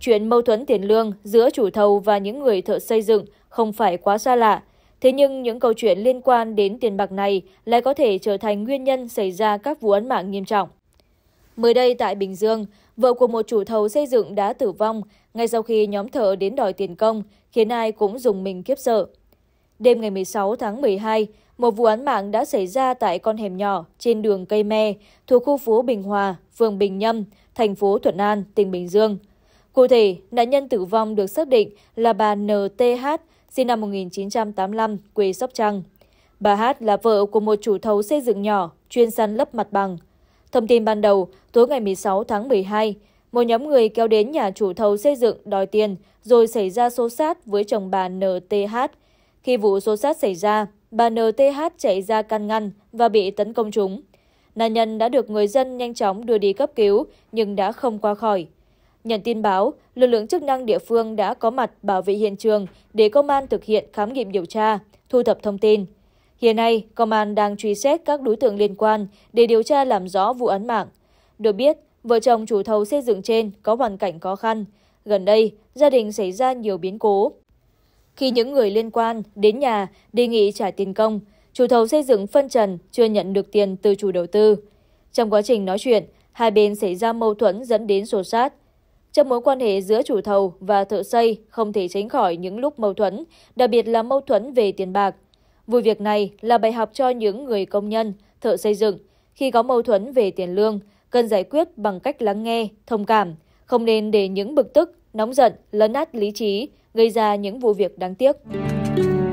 chuyện mâu thuẫn tiền lương giữa chủ thầu và những người thợ xây dựng không phải quá xa lạ. Thế nhưng những câu chuyện liên quan đến tiền bạc này lại có thể trở thành nguyên nhân xảy ra các vụ án mạng nghiêm trọng. Mới đây tại Bình Dương, vợ của một chủ thầu xây dựng đã tử vong ngay sau khi nhóm thợ đến đòi tiền công, khiến ai cũng dùng mình kiếp sợ. Đêm ngày 16 tháng 12, một vụ án mạng đã xảy ra tại con hẻm nhỏ trên đường Cây Me thuộc khu phố Bình Hòa, phường Bình Nhâm, thành phố Thuận An, tỉnh Bình Dương. Cụ thể, nạn nhân tử vong được xác định là bà NTH, sinh năm 1985, quê Sóc Trăng. Bà Hát là vợ của một chủ thầu xây dựng nhỏ, chuyên săn lấp mặt bằng. Thông tin ban đầu, tối ngày 16 tháng 12, một nhóm người kéo đến nhà chủ thầu xây dựng đòi tiền rồi xảy ra xô xát với chồng bà NTH. Khi vụ xô xát xảy ra, bà NTH chạy ra can ngăn và bị tấn công chúng. Nạn nhân đã được người dân nhanh chóng đưa đi cấp cứu nhưng đã không qua khỏi. Nhận tin báo, lực lượng chức năng địa phương đã có mặt bảo vệ hiện trường để công an thực hiện khám nghiệm điều tra, thu thập thông tin. Hiện nay, công an đang truy xét các đối tượng liên quan để điều tra làm rõ vụ án mạng. Được biết, vợ chồng chủ thầu xây dựng trên có hoàn cảnh khó khăn. Gần đây, gia đình xảy ra nhiều biến cố. Khi những người liên quan đến nhà đề nghị trả tiền công, chủ thầu xây dựng phân trần chưa nhận được tiền từ chủ đầu tư. Trong quá trình nói chuyện, hai bên xảy ra mâu thuẫn dẫn đến sổ sát trong mối quan hệ giữa chủ thầu và thợ xây không thể tránh khỏi những lúc mâu thuẫn, đặc biệt là mâu thuẫn về tiền bạc. Vụ việc này là bài học cho những người công nhân, thợ xây dựng khi có mâu thuẫn về tiền lương cần giải quyết bằng cách lắng nghe, thông cảm, không nên để những bực tức, nóng giận lấn át lý trí, gây ra những vụ việc đáng tiếc.